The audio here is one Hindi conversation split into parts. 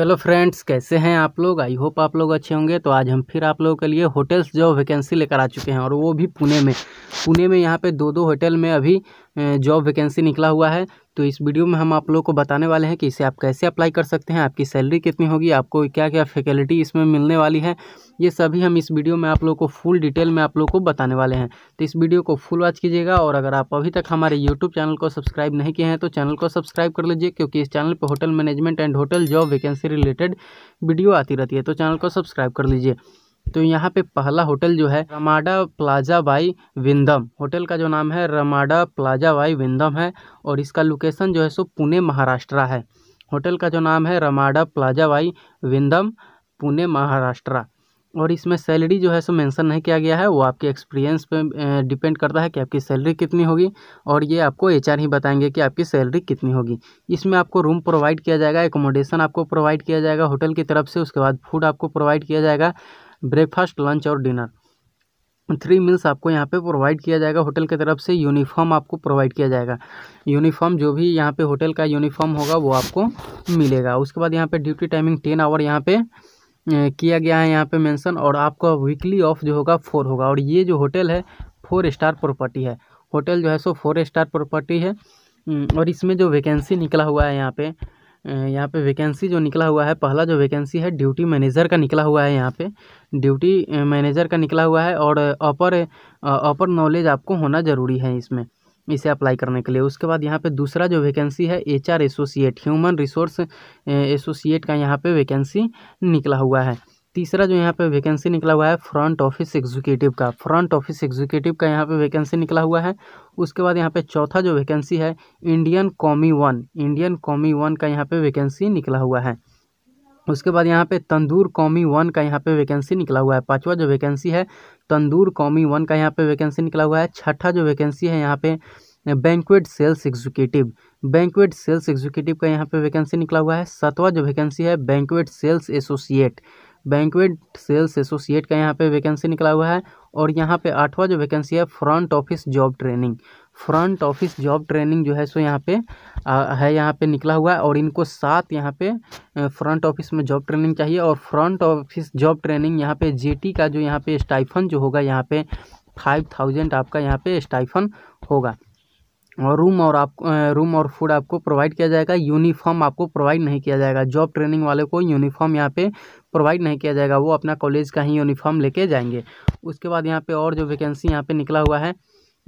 हेलो फ्रेंड्स कैसे हैं आप लोग आई होप आप लोग अच्छे होंगे तो आज हम फिर आप लोगों के लिए होटल्स जॉब वैकेंसी लेकर आ चुके हैं और वो भी पुणे में पुणे में यहाँ पे दो दो होटल में अभी जॉब वैकेंसी निकला हुआ है तो इस वीडियो में हम आप लोग को बताने वाले हैं कि इसे आप कैसे अप्लाई कर सकते हैं आपकी सैलरी कितनी होगी आपको क्या क्या फैकल्टी इसमें मिलने वाली है ये सभी हम इस वीडियो में आप लोग को फुल डिटेल में आप लोग को बताने वाले हैं तो इस वीडियो को फुल वॉच कीजिएगा और अगर आप अभी तक हमारे यूट्यूब चैनल को सब्सक्राइब नहीं किए हैं तो चैनल को सब्सक्राइब कर लीजिए क्योंकि इस चैनल पर hotel management and hotel job vacancy related video आती रहती है तो चैनल को सब्सक्राइब कर लीजिए तो यहाँ पे पहला होटल जो है Ramada Plaza by Wyndham hotel का जो नाम है रमाडा प्लाजा बाई विंदम है और इसका लोकेशन जो है सो पुणे महाराष्ट्र है होटल का जो नाम है Ramada Plaza by Wyndham Pune Maharashtra और इसमें सैलरी जो है सो मेंशन नहीं किया गया है वो आपके एक्सपीरियंस पे डिपेंड करता है कि आपकी सैलरी कितनी होगी और ये आपको एचआर ही बताएंगे कि आपकी सैलरी कितनी होगी इसमें आपको रूम प्रोवाइड किया जाएगा एकोमोडेशन आपको प्रोवाइड किया जाएगा होटल की तरफ से उसके बाद फूड आपको प्रोवाइड किया जाएगा ब्रेकफास्ट लंच और डिनर थ्री मील्स आपको यहाँ पे प्रोवाइड किया जाएगा होटल की तरफ से यूनिफॉर्म आपको प्रोवाइड किया जाएगा यूनिफॉर्म जो भी यहाँ पे होटल का यूनिफॉर्म होगा वो आपको मिलेगा उसके बाद यहाँ पे ड्यूटी टाइमिंग टेन आवर यहाँ पे किया गया है यहाँ पे मेंशन और आपका वीकली ऑफ जो होगा फोर होगा और ये जो होटल है फोर स्टार प्रॉपर्टी है होटल जो है सो फोर स्टार प्रॉपर्टी है और इसमें जो वैकेंसी निकला हुआ है यहाँ पर यहाँ पे वैकेंसी जो निकला हुआ है पहला जो वैकेंसी है ड्यूटी मैनेजर का निकला हुआ है यहाँ पे ड्यूटी मैनेजर का निकला हुआ है और अपर अपर नॉलेज आपको होना ज़रूरी है इसमें इसे अप्लाई करने के लिए उसके बाद यहाँ पे दूसरा जो वैकेंसी है H R associate human resource associate का यहाँ पे वैकेंसी निकला हुआ है तीसरा जो यहाँ पे वैकेंसी निकला हुआ है फ्रंट ऑफिस एग्जीक्यूटिव का फ्रंट ऑफिस एग्जीक्यूटिव का यहाँ पे वैकेंसी निकला हुआ है उसके बाद यहाँ पे चौथा जो वैकेंसी है Indian commis one Indian commis one का यहाँ पे वैकेंसी निकला हुआ है उसके बाद यहाँ पे तंदूर कॉमी वन का यहाँ पे वैकेंसी निकला हुआ है पाँचवा जो वैकेंसी है तंदूर कॉमी वन का यहाँ पे वैकेंसी निकला हुआ है छठा जो वैकेंसी है यहाँ पे banquet sales executive banquet sales executive का यहाँ पे वैकेंसी निकला हुआ है सातवां जो वैकेंसी है banquet sales associate banquet sales associate का यहाँ पे वैकेंसी निकला हुआ है और यहाँ पे आठवां जो वैकेंसी है front office job training front office job training जो है सो यहाँ पे आ, है यहाँ पे निकला हुआ है और इनको सात यहाँ पे फ्रंट ऑफिस में जॉब ट्रेनिंग चाहिए और फ्रंट ऑफिस जॉब ट्रेनिंग यहाँ पे जे का जो यहाँ पे स्टाइफन जो होगा यहाँ पे फाइव थाउजेंड आपका यहाँ पे स्टाइफन होगा और रूम और आप रूम और फूड आपको प्रोवाइड किया जाएगा यूनिफॉर्म आपको प्रोवाइड नहीं किया जाएगा जॉब ट्रेनिंग वाले को यूनिफॉर्म यहाँ पे प्रोवाइड नहीं किया जाएगा वो अपना कॉलेज का ही यूनिफॉर्म लेके जाएंगे उसके बाद यहाँ पे और जो वैकेंसी यहाँ पे निकला हुआ है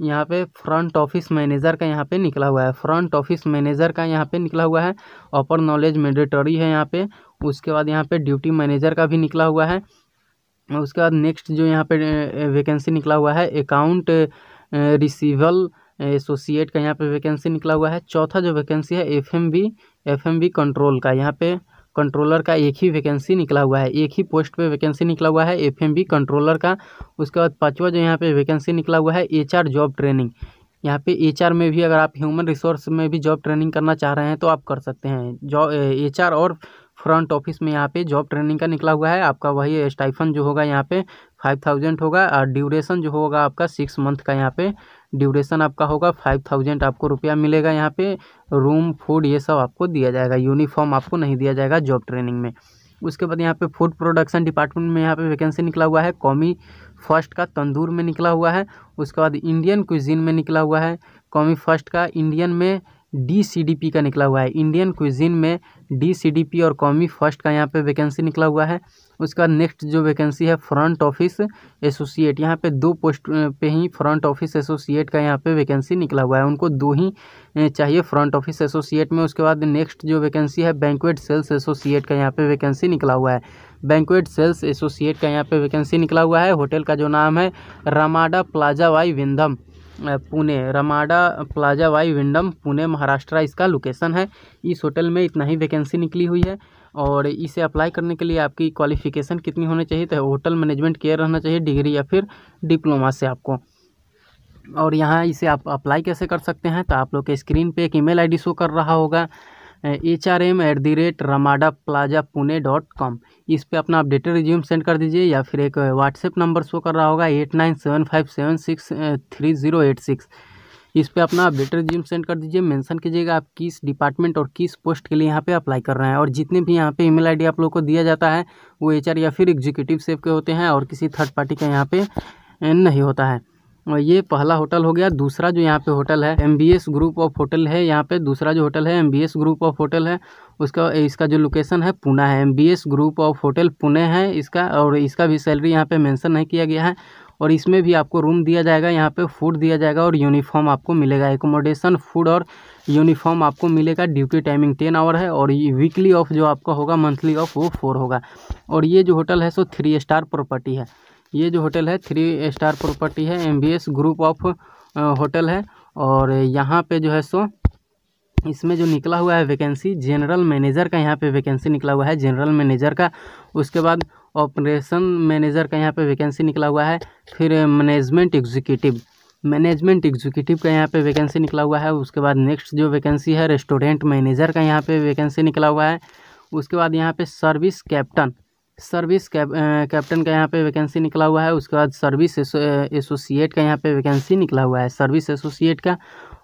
यहाँ पे फ्रंट ऑफिस मैनेजर का यहाँ पे निकला हुआ है फ्रंट ऑफिस मैनेजर का यहाँ पे निकला हुआ है अपर नॉलेज मैंडेटरी है यहाँ पे उसके बाद यहाँ पे ड्यूटी मैनेजर का भी निकला हुआ है उसके बाद नेक्स्ट जो यहाँ पे वैकेंसी निकला हुआ है अकाउंट रिसीवल एसोसिएट का यहाँ पे वैकेंसी निकला हुआ है चौथा जो वैकेंसी है F M B F M B control का यहाँ पे कंट्रोलर का एक ही वैकेंसी निकला हुआ है एक ही पोस्ट पे वैकेंसी निकला हुआ है एफ कंट्रोलर का उसके बाद पाँचवा जो यहाँ पे वैकेंसी निकला हुआ है एच जॉब ट्रेनिंग यहाँ पे एच में भी अगर आप ह्यूमन रिसोर्स में भी जॉब ट्रेनिंग करना चाह रहे हैं तो आप कर सकते हैं जॉब एच और फ्रंट ऑफिस में यहाँ पे जॉब ट्रेनिंग का निकला हुआ है आपका वही स्टाइफन जो होगा यहाँ पे फाइव थाउजेंड होगा और ड्यूरेशन जो होगा आपका सिक्स मंथ का यहाँ पे ड्यूरेशन आपका होगा फाइव थाउजेंड आपको रुपया मिलेगा यहाँ पे रूम फूड ये सब आपको दिया जाएगा यूनिफॉर्म आपको नहीं दिया जाएगा जॉब ट्रेनिंग में उसके बाद यहाँ पे फूड प्रोडक्शन डिपार्टमेंट में यहाँ पे वैकेंसी निकला हुआ है कौमी फर्स्ट का तंदूर में निकला हुआ है उसके बाद इंडियन क्विजिन में निकला हुआ है कौमी फर्स्ट का इंडियन में डी सी डी पी का निकला हुआ है इंडियन क्विजिन में डी सी डी पी और कॉमी फर्स्ट का यहाँ पे वैकेंसी निकला हुआ है उसका नेक्स्ट जो वैकेंसी है फ्रंट ऑफिस एसोसिएट यहाँ पे दो पोस्ट पे ही फ्रंट ऑफिस एसोसिएट का यहाँ पे वैकेंसी निकला हुआ है उनको दो ही चाहिए फ्रंट ऑफिस एसोसिएट में उसके बाद नेक्स्ट जो वैकेंसी है बैंकुएट सेल्स एसोसिएट का यहाँ पे वैकेंसी निकला हुआ है बैंकुएट सेल्स एसोसिएट का यहाँ पे वैकेंसी निकला हुआ है होटल का जो नाम है Ramada Plaza by Wyndham Pune Ramada Plaza by Wyndham Pune Maharashtra इसका लोकेसन है इस होटल में इतना ही वैकेंसी निकली हुई है और इसे अप्लाई करने के लिए आपकी क्वालिफ़िकेशन कितनी होनी चाहिए तो होटल मैनेजमेंट केयर रहना चाहिए डिग्री या फिर डिप्लोमा से आपको और यहाँ इसे आप अप्लाई कैसे कर सकते हैं तो आप लोग के स्क्रीन पे एक ईमेल आईडी शो कर रहा होगा H R M at the rate Ramada Plaza Pune dot com इस पर अपना अपडेटेड रिज्यूम सेंड कर दीजिए या फिर एक व्हाट्सएप नंबर शो कर रहा होगा eight nine seven five seven six three zero eight six इस पर अपना अपडेटेड रिज्यूम सेंड कर दीजिए मेंशन कीजिएगा आप किस डिपार्टमेंट और किस पोस्ट के लिए यहाँ पे अप्लाई कर रहे हैं और जितने भी यहाँ पे ईमेल आईडी आप लोग को दिया जाता है वो एचआर या फिर एग्जीक्यूटिव सेफ के होते हैं और किसी थर्ड पार्टी का यहाँ पे uh, नहीं होता है और ये पहला होटल हो गया दूसरा जो यहाँ पे होटल है एम ग्रुप ऑफ होटल है यहाँ पे दूसरा जो होटल है एम ग्रुप ऑफ होटल है उसका इसका जो लोकेशन है पुणे है M group of hotel Pune है इसका और इसका भी सैलरी यहाँ पे मेंशन नहीं किया गया है और इसमें भी आपको रूम दिया जाएगा यहाँ पे फूड दिया जाएगा और यूनिफॉर्म आपको मिलेगा एकोमोडेशन फूड और यूनिफॉर्म आपको मिलेगा ड्यूटी टाइमिंग टेन आवर है और ये वीकली ऑफ जो आपका होगा मंथली ऑफ वो फोर होगा और ये जो होटल है सो थ्री स्टार प्रॉपर्टी है ये जो होटल है थ्री स्टार प्रॉपर्टी है एम ग्रुप ऑफ होटल है और यहाँ पे जो है सो इसमें जो निकला हुआ है वैकेंसी जनरल मैनेजर का यहाँ पे वैकेंसी निकला हुआ है जनरल मैनेजर का उसके बाद ऑपरेशन मैनेजर का यहाँ पे वैकेंसी निकला हुआ है फिर मैनेजमेंट एग्जीक्यूटिव मैनेजमेंट एग्जीक्यूटिव का यहाँ पे वैकेंसी निकला हुआ है उसके बाद नेक्स्ट जो वैकेंसी है रेस्टोरेंट मैनेजर का यहाँ पे वैकेंसी निकला हुआ है उसके बाद यहाँ पे service captain service cap captain का यहाँ पे वैकेंसी निकला हुआ है उसके बाद सर्विस एसोसिएट का यहाँ पे वैकेंसी निकला हुआ है सर्विस एसोसिएट का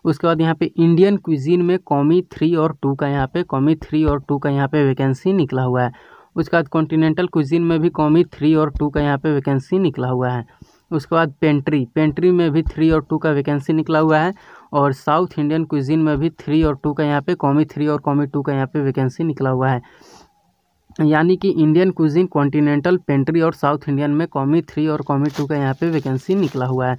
उसके बाद यहाँ पे इंडियन क्विजीन में कॉमी थ्री और टू का यहाँ पे कॉमी थ्री और टू का यहाँ पे वैकेंसी निकला हुआ है उसके बाद कॉन्टीनेंटल क्विजीन में भी कॉमी थ्री और टू का यहाँ पर वैकेंसी निकला हुआ है उसके बाद पेंट्री पेंट्री में भी थ्री और टू का वैकेंसी निकला हुआ है और साउथ इंडियन क्विजीन में भी थ्री और टू का यहाँ पर कॉमी थ्री और कॉमी टू का यहाँ पर वैकेंसी निकला हुआ है यानी कि इंडियन क्विजिन कॉन्टिनेंटल पेंट्री और साउथ इंडियन में कॉमी थ्री और कॉमी टू का यहाँ पे वैकेंसी निकला हुआ है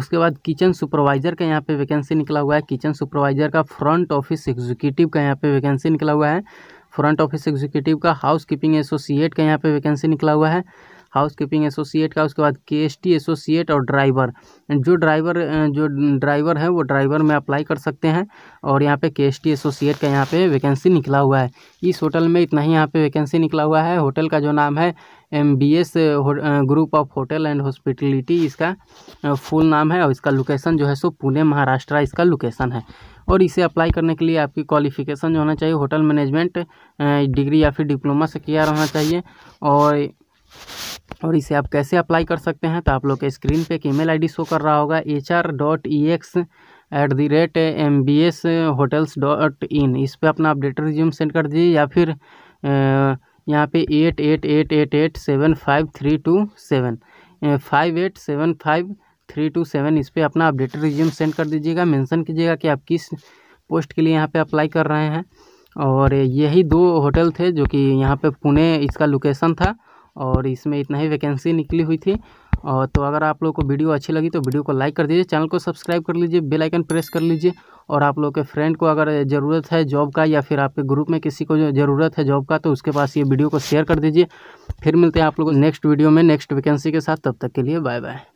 उसके बाद किचन सुपरवाइज़र का यहाँ पे वैकेंसी निकला हुआ है किचन सुपरवाइज़र का फ्रंट ऑफिस एग्जीक्यूटिव का यहाँ पे वैकेंसी निकला हुआ है फ्रंट ऑफिस एग्जीक्यूटिव का हाउस कीपिंग एसोसिएट का यहाँ पे वैकेंसी निकला हुआ है हाउस कीपिंग एसोसिएट का उसके बाद के एस टी एसोसिएट और ड्राइवर जो ड्राइवर जो ड्राइवर है वो ड्राइवर में अप्लाई कर सकते हैं और यहाँ पे के एस टी एसोसिएट का यहाँ पे वैकेंसी निकला हुआ है इस होटल में इतना ही यहाँ पे वैकेंसी निकला हुआ है होटल का जो नाम है M B S group of hotel and hospitality इसका फुल नाम है और इसका लोकेशन जो है सो पुणे महाराष्ट्र इसका लोकेशन है और इसे अप्लाई करने के लिए आपकी क्वालिफिकेशन जो होना चाहिए होटल मैनेजमेंट डिग्री या फिर डिप्लोमा से किया रहना चाहिए और और इसे आप कैसे अप्लाई कर सकते हैं तो आप लोग के स्क्रीन पे एक ईमेल आईडी शो कर रहा होगा H R dot E X at the rate M B S hotels dot in इस पर अपना अपडेट रिज्यूम सेंड कर दीजिए या फिर यहाँ पे eight eight eight eight eight seven five three two seven five eight seven five three two seven इस पर अपना अपडेट रिज्यूम सेंड कर दीजिएगा मैंसन कीजिएगा कि आप किस पोस्ट के लिए यहाँ पर अप्लाई कर रहे हैं और यही दो होटल थे जो कि यहाँ पर पुणे इसका लोकेशन था और इसमें इतना ही वैकेंसी निकली हुई थी और तो अगर आप लोग को वीडियो अच्छी लगी तो वीडियो को लाइक कर दीजिए चैनल को सब्सक्राइब कर लीजिए बेल आइकन प्रेस कर लीजिए और आप लोग के फ्रेंड को अगर ज़रूरत है जॉब का या फिर आपके ग्रुप में किसी को ज़रूरत है जॉब का तो उसके पास ये वीडियो को शेयर कर दीजिए फिर मिलते हैं आप लोग नेक्स्ट वीडियो में नेक्स्ट वैकेंसी के साथ तब तक के लिए बाय बाय